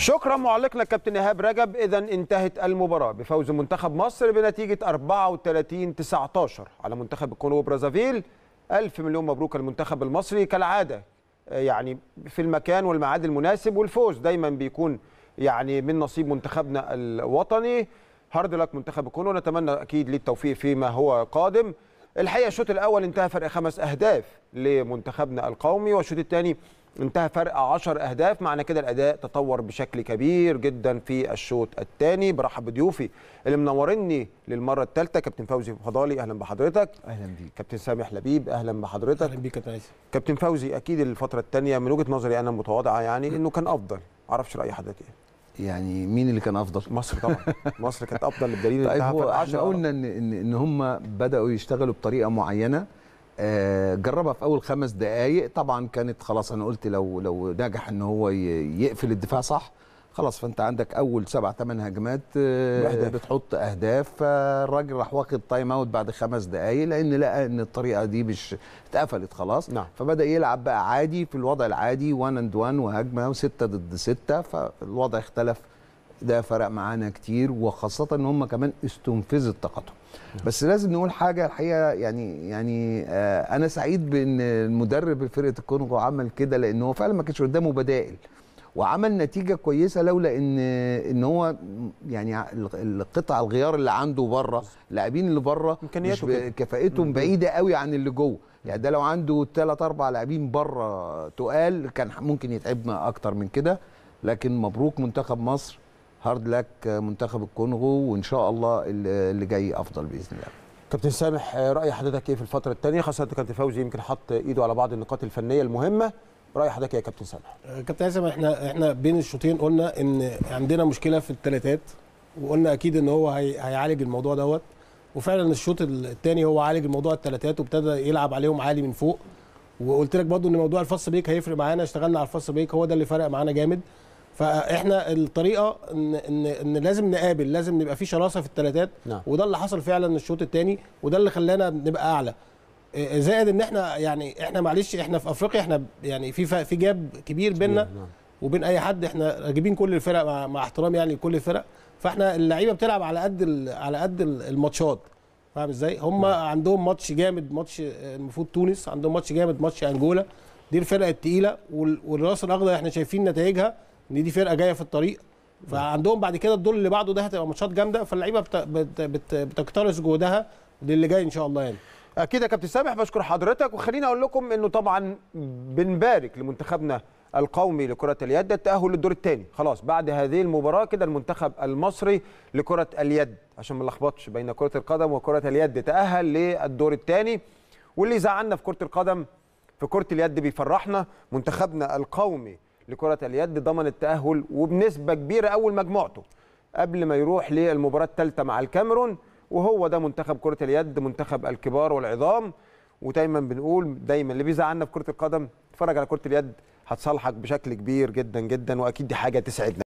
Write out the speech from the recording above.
شكرا معلقنا الكابتن ايهاب رجب اذا انتهت المباراه بفوز منتخب مصر بنتيجه 34 19 على منتخب الكونغو برازافيل الف مليون مبروك المنتخب المصري كالعاده يعني في المكان والمعاد المناسب والفوز دايما بيكون يعني من نصيب منتخبنا الوطني هارد لك منتخب الكونغو نتمنى اكيد ليه التوفيق فيما هو قادم الحقيقه الشوط الاول انتهى فرق خمس اهداف لمنتخبنا القومي والشوط الثاني انتهى فرق 10 اهداف معنى كده الاداء تطور بشكل كبير جدا في الشوط الثاني برحب بضيوفي اللي منورني للمره الثالثه كابتن فوزي فضالي اهلا بحضرتك اهلا بيك كابتن سامح لبيب اهلا بحضرتك اهلا بيك كابتن كابتن فوزي اكيد الفتره الثانيه من وجهه نظري انا متواضعه يعني انه كان افضل معرفش راي حضرتك ايه يعني مين اللي كان افضل؟ مصر طبعا مصر كانت افضل بالدليل طيب فرق احنا قلنا ان ان هم بداوا يشتغلوا بطريقه معينه آه، جربها في اول خمس دقائق طبعا كانت خلاص انا قلت لو لو نجح ان هو يقفل الدفاع صح خلاص فانت عندك اول سبع ثمان هجمات آه، بأهداف. بتحط اهداف فالراجل راح واخد تايم اوت بعد خمس دقائق لان لقى ان الطريقه دي مش اتقفلت خلاص نعم. فبدا يلعب بقى عادي في الوضع العادي 1 اند 1 وهجمه وسته ضد سته فالوضع اختلف ده فرق معانا كتير وخاصه ان هم كمان استنفذت طاقتهم بس لازم نقول حاجه الحقيقه يعني يعني آه انا سعيد بان المدرب فرقه الكونغو عمل كده لان هو فعلا ما كانش قدامه بدائل وعمل نتيجه كويسه لولا ان ان هو يعني القطع الغيار اللي عنده بره اللاعبين اللي بره مش كفاءتهم بعيده قوي عن اللي جوه يعني ده لو عنده ثلاث اربع لاعبين بره تقال كان ممكن يتعبنا اكتر من كده لكن مبروك منتخب مصر هارد لك منتخب الكونغو وان شاء الله اللي جاي افضل باذن الله كابتن سامح راي حضرتك ايه في الفتره الثانيه خاصه كابتن فوزي يمكن حط ايده على بعض النقاط الفنيه المهمه راي حضرتك إيه يا كابتن سامح آه، كابتن هيثم احنا احنا بين الشوطين قلنا ان عندنا مشكله في الثلاثات وقلنا اكيد ان هو هي... هيعالج الموضوع دوت وفعلا الشوط الثاني هو عالج الموضوع الثلاثات وابتدى يلعب عليهم عالي من فوق وقلت لك برضو ان موضوع الفص بيك هيفرق معانا اشتغلنا على الفص بيك هو ده اللي فرق معانا جامد فاحنا الطريقه ان ان, إن لازم نقابل لازم نبقى في شراسه في الثلاثات نعم. وده اللي حصل فعلا الشوط الثاني وده اللي خلانا نبقى اعلى آه، آه، زائد ان احنا يعني احنا معلش احنا في افريقيا احنا يعني في في جاب كبير بيننا نعم. وبين اي حد احنا جايبين كل الفرق مع, احترام يعني لكل الفرق فاحنا اللعيبه بتلعب على قد على قد الماتشات فاهم ازاي هم نعم. عندهم ماتش جامد ماتش آه، المفروض تونس عندهم ماتش جامد ماتش انجولا دي الفرقه الثقيله والراس الاخضر احنا شايفين نتائجها ان دي فرقه جايه في الطريق فعندهم بعد كده الدور اللي بعده ده هتبقى ماتشات جامده فاللعيبه بت... بت... بت... بتكترث جهودها للي جاي ان شاء الله يعني اكيد يا كابتن سامح بشكر حضرتك وخليني اقول لكم انه طبعا بنبارك لمنتخبنا القومي لكرة اليد التأهل للدور الثاني خلاص بعد هذه المباراة كده المنتخب المصري لكرة اليد عشان ما نلخبطش بين كرة القدم وكرة اليد تأهل للدور الثاني واللي زعلنا في كرة القدم في كرة اليد بيفرحنا منتخبنا القومي لكرة اليد ضمن التأهل وبنسبة كبيرة أول مجموعته قبل ما يروح للمباراة الثالثة مع الكاميرون وهو ده منتخب كرة اليد منتخب الكبار والعظام ودايما بنقول دايما اللي بيزعلنا في كرة القدم اتفرج على كرة اليد هتصالحك بشكل كبير جدا جدا وأكيد دي حاجة تسعدنا